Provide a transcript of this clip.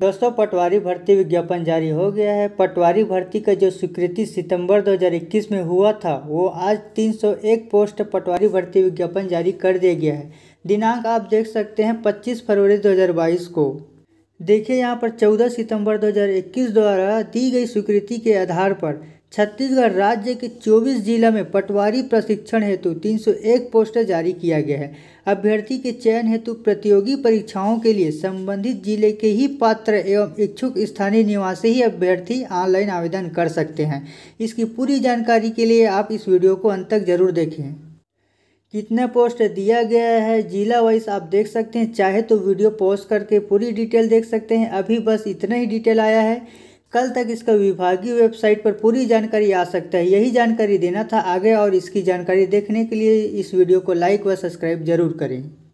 दोस्तों पटवारी भर्ती विज्ञापन जारी हो गया है पटवारी भर्ती का जो स्वीकृति सितंबर 2021 में हुआ था वो आज 301 पोस्ट पटवारी भर्ती विज्ञापन जारी कर दिया गया है दिनांक आप देख सकते हैं 25 फरवरी 2022 को देखिए यहाँ पर 14 सितंबर 2021 द्वारा दी गई स्वीकृति के आधार पर छत्तीसगढ़ राज्य के 24 जिला में पटवारी प्रशिक्षण हेतु 301 पोस्टर जारी किया गया है अभ्यर्थी के चयन हेतु प्रतियोगी परीक्षाओं के लिए संबंधित जिले के ही पात्र एवं इच्छुक स्थानीय निवासी ही अभ्यर्थी ऑनलाइन आवेदन कर सकते हैं इसकी पूरी जानकारी के लिए आप इस वीडियो को अंत तक जरूर देखें कितने पोस्ट दिया गया है जिला वाइज आप देख सकते हैं चाहे तो वीडियो पोस्ट करके पूरी डिटेल देख सकते हैं अभी बस इतना ही डिटेल आया है कल तक इसका विभागीय वेबसाइट पर पूरी जानकारी आ सकता है यही जानकारी देना था आगे और इसकी जानकारी देखने के लिए इस वीडियो को लाइक व सब्सक्राइब जरूर करें